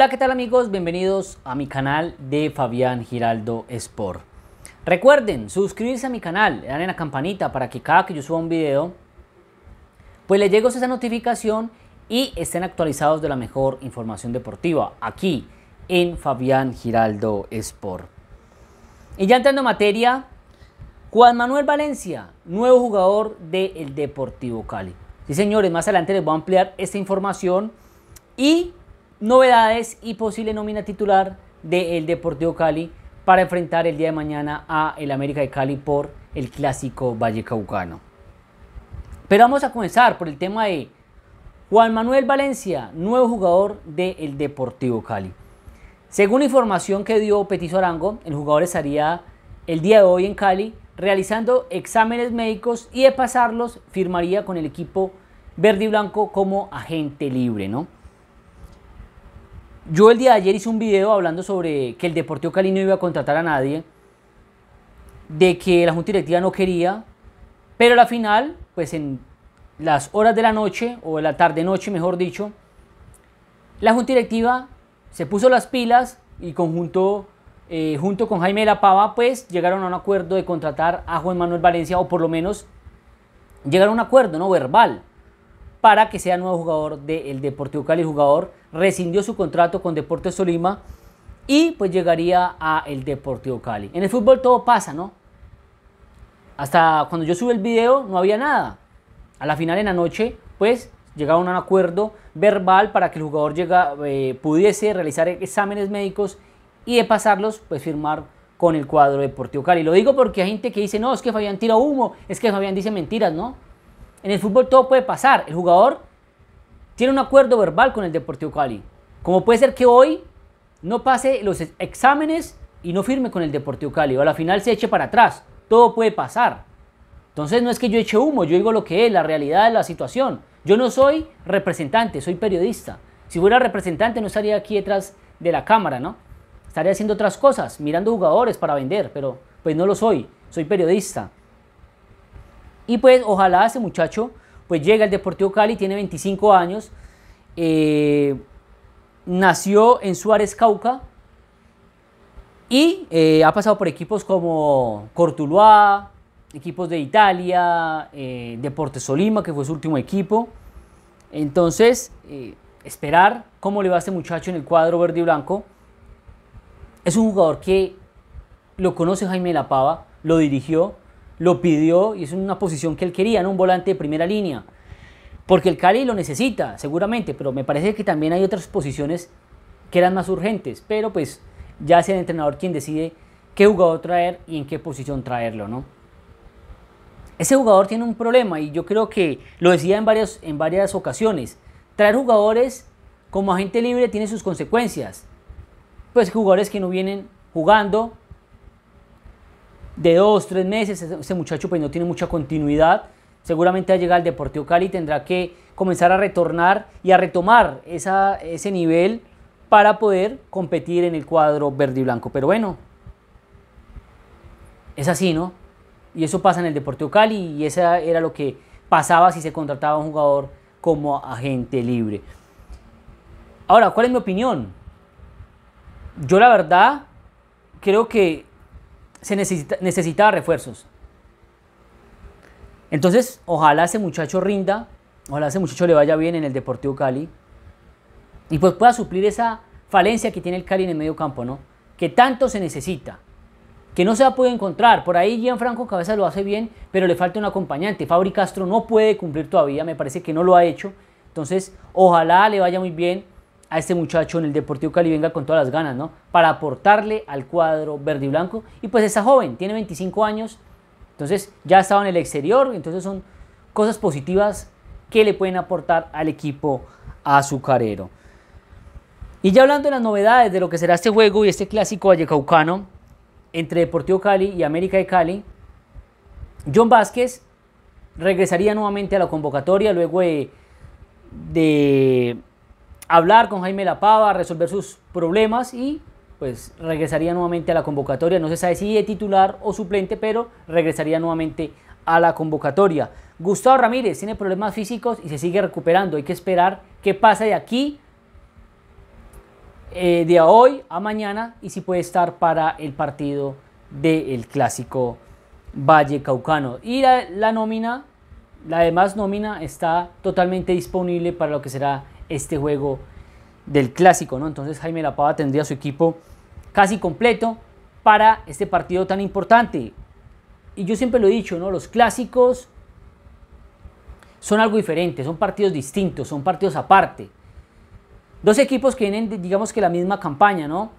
Hola, ¿qué tal amigos? Bienvenidos a mi canal de Fabián Giraldo Sport. Recuerden suscribirse a mi canal, darle la campanita para que cada que yo suba un video, pues les llegue esa notificación y estén actualizados de la mejor información deportiva aquí en Fabián Giraldo Sport. Y ya entrando en materia, Juan Manuel Valencia, nuevo jugador del Deportivo Cali. Sí, señores, más adelante les voy a ampliar esta información y novedades y posible nómina titular del Deportivo Cali para enfrentar el día de mañana a el América de Cali por el clásico Vallecaucano. Pero vamos a comenzar por el tema de Juan Manuel Valencia, nuevo jugador del Deportivo Cali. Según información que dio Petiso Arango, el jugador estaría el día de hoy en Cali realizando exámenes médicos y de pasarlos firmaría con el equipo verde y blanco como agente libre, ¿no? Yo el día de ayer hice un video hablando sobre que el Deportivo Cali no iba a contratar a nadie, de que la Junta Directiva no quería, pero a la final, pues en las horas de la noche, o en la tarde-noche mejor dicho, la Junta Directiva se puso las pilas y eh, junto con Jaime de la Pava, pues llegaron a un acuerdo de contratar a Juan Manuel Valencia, o por lo menos llegaron a un acuerdo, ¿no? Verbal para que sea nuevo jugador del Deportivo Cali. El jugador rescindió su contrato con Deportes Tolima y pues llegaría a Deportivo Cali. En el fútbol todo pasa, ¿no? Hasta cuando yo subí el video no había nada. A la final en la noche, pues llegaron a un acuerdo verbal para que el jugador llega, eh, pudiese realizar exámenes médicos y de pasarlos, pues firmar con el cuadro Deportivo Cali. Lo digo porque hay gente que dice, no, es que Fabián tira humo, es que Fabián dice mentiras, ¿no? En el fútbol todo puede pasar. El jugador tiene un acuerdo verbal con el Deportivo Cali. Como puede ser que hoy no pase los exámenes y no firme con el Deportivo Cali. O a la final se eche para atrás. Todo puede pasar. Entonces no es que yo eche humo, yo digo lo que es, la realidad de la situación. Yo no soy representante, soy periodista. Si fuera representante no estaría aquí detrás de la cámara, ¿no? Estaría haciendo otras cosas, mirando jugadores para vender, pero pues no lo soy, soy periodista. Y pues ojalá ese muchacho pues llega al Deportivo Cali, tiene 25 años, eh, nació en Suárez Cauca y eh, ha pasado por equipos como Cortuluá, equipos de Italia, eh, Deportes Solima, que fue su último equipo. Entonces, esperar cómo le va a este muchacho en el cuadro verde y blanco. Es un jugador que lo conoce Jaime Lapava, lo dirigió, lo pidió y es una posición que él quería, ¿no? un volante de primera línea. Porque el Cali lo necesita, seguramente, pero me parece que también hay otras posiciones que eran más urgentes. Pero pues ya sea el entrenador quien decide qué jugador traer y en qué posición traerlo, ¿no? Ese jugador tiene un problema y yo creo que lo decía en en varias ocasiones. Traer jugadores como agente libre tiene sus consecuencias. Pues jugadores que no vienen jugando, de dos, tres meses, ese muchacho pues no tiene mucha continuidad, seguramente va llegar al Deportivo Cali y tendrá que comenzar a retornar y a retomar ese nivel para poder competir en el cuadro verde y blanco. Pero bueno, es así, ¿no? Y eso pasa en el Deportivo Cali y eso era lo que pasaba si se contrataba un jugador como agente libre. Ahora, ¿cuál es mi opinión? Yo la verdad creo que se necesita, necesitaba refuerzos. Entonces, ojalá ese muchacho rinda, ojalá ese muchacho le vaya bien en el Deportivo Cali y pues pueda suplir esa falencia que tiene el Cali en el medio campo, ¿no? Que tanto se necesita, que no se ha podido encontrar. Por ahí Gianfranco Cabeza lo hace bien, pero le falta un acompañante. Fabri Castro no puede cumplir todavía, me parece que no lo ha hecho. Entonces, ojalá le vaya muy bien a este muchacho en el Deportivo Cali venga con todas las ganas, ¿no? Para aportarle al cuadro verde y blanco. Y pues está joven, tiene 25 años, entonces ya ha estado en el exterior, entonces son cosas positivas que le pueden aportar al equipo azucarero. Y ya hablando de las novedades de lo que será este juego y este clásico vallecaucano entre Deportivo Cali y América de Cali, John Vázquez regresaría nuevamente a la convocatoria luego de, de hablar con Jaime Lapava, resolver sus problemas y pues regresaría nuevamente a la convocatoria. No se sabe si de titular o suplente, pero regresaría nuevamente a la convocatoria. Gustavo Ramírez tiene problemas físicos y se sigue recuperando. Hay que esperar qué pasa de aquí, eh, de hoy a mañana y si puede estar para el partido del clásico Valle Caucano. Y la, la nómina, la demás nómina está totalmente disponible para lo que será este juego del clásico, ¿no? Entonces Jaime Lapava tendría su equipo casi completo para este partido tan importante. Y yo siempre lo he dicho, ¿no? Los clásicos son algo diferente, son partidos distintos, son partidos aparte. Dos equipos que vienen, digamos que la misma campaña, ¿no?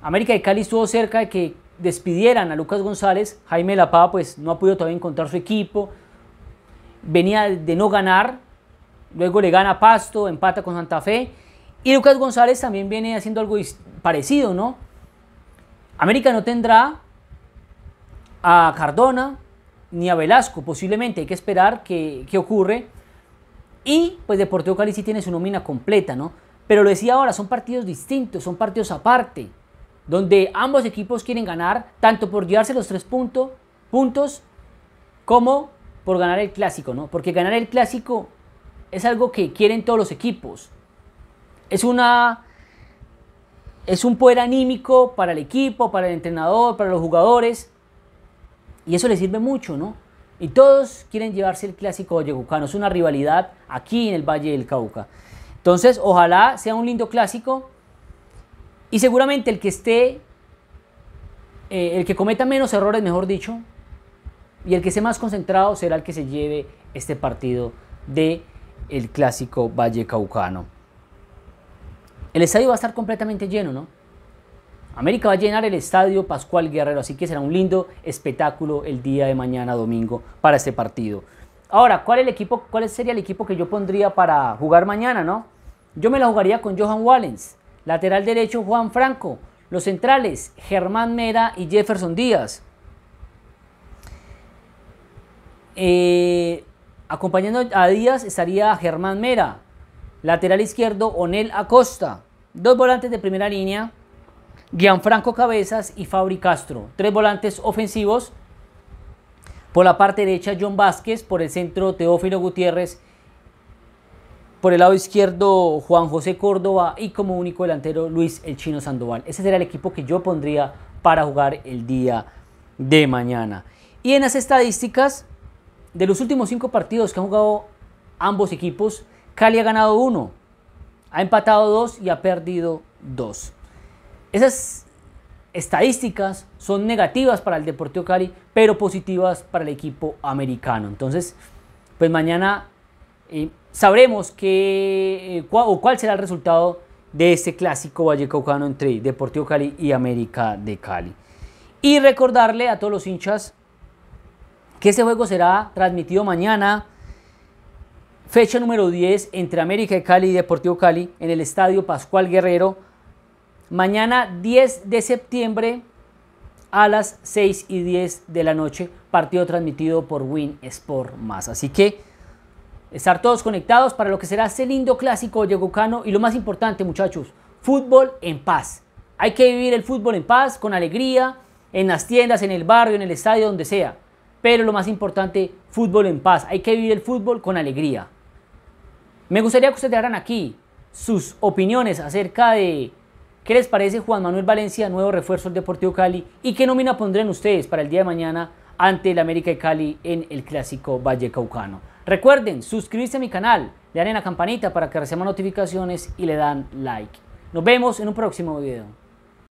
América de Cali estuvo cerca de que despidieran a Lucas González, Jaime Lapava pues no ha podido todavía encontrar su equipo, venía de no ganar, Luego le gana Pasto, empata con Santa Fe. Y Lucas González también viene haciendo algo parecido, ¿no? América no tendrá a Cardona ni a Velasco, posiblemente. Hay que esperar qué que ocurre. Y pues Deportivo Cali sí tiene su nómina completa, ¿no? Pero lo decía ahora, son partidos distintos, son partidos aparte, donde ambos equipos quieren ganar, tanto por llevarse los tres puntos como por ganar el clásico, ¿no? Porque ganar el clásico es algo que quieren todos los equipos. Es una es un poder anímico para el equipo, para el entrenador, para los jugadores y eso les sirve mucho, ¿no? Y todos quieren llevarse el clásico vallecucano, es una rivalidad aquí en el Valle del Cauca. Entonces, ojalá sea un lindo clásico y seguramente el que esté eh, el que cometa menos errores, mejor dicho, y el que esté más concentrado será el que se lleve este partido de el clásico Valle Caucano. El estadio va a estar completamente lleno, ¿no? América va a llenar el estadio Pascual Guerrero, así que será un lindo espectáculo el día de mañana domingo para este partido. Ahora, ¿cuál, el equipo, cuál sería el equipo que yo pondría para jugar mañana, no? Yo me la jugaría con Johan Wallens, lateral derecho Juan Franco, los centrales Germán Mera y Jefferson Díaz. Eh, Acompañando a Díaz estaría Germán Mera, lateral izquierdo Onel Acosta, dos volantes de primera línea, Gianfranco Cabezas y Fabri Castro, tres volantes ofensivos, por la parte derecha John Vázquez, por el centro Teófilo Gutiérrez, por el lado izquierdo Juan José Córdoba y como único delantero Luis El Chino Sandoval. Ese será el equipo que yo pondría para jugar el día de mañana. Y en las estadísticas, de los últimos cinco partidos que han jugado ambos equipos, Cali ha ganado uno, ha empatado dos y ha perdido dos. Esas estadísticas son negativas para el Deportivo Cali, pero positivas para el equipo americano. Entonces, pues mañana eh, sabremos qué, eh, o cuál será el resultado de este clásico vallecaucano entre Deportivo Cali y América de Cali. Y recordarle a todos los hinchas que ese juego será transmitido mañana, fecha número 10, entre América de Cali y Deportivo Cali, en el Estadio Pascual Guerrero, mañana 10 de septiembre a las 6 y 10 de la noche, partido transmitido por Win Sport Más. Así que estar todos conectados para lo que será ese lindo clásico yegucano y lo más importante, muchachos, fútbol en paz. Hay que vivir el fútbol en paz, con alegría, en las tiendas, en el barrio, en el estadio, donde sea. Pero lo más importante, fútbol en paz. Hay que vivir el fútbol con alegría. Me gustaría que ustedes dejaran aquí sus opiniones acerca de qué les parece Juan Manuel Valencia, nuevo refuerzo del Deportivo Cali, y qué nómina pondrán ustedes para el día de mañana ante el América de Cali en el Clásico Valle Caucano. Recuerden suscribirse a mi canal, le dan la campanita para que reciban notificaciones y le dan like. Nos vemos en un próximo video.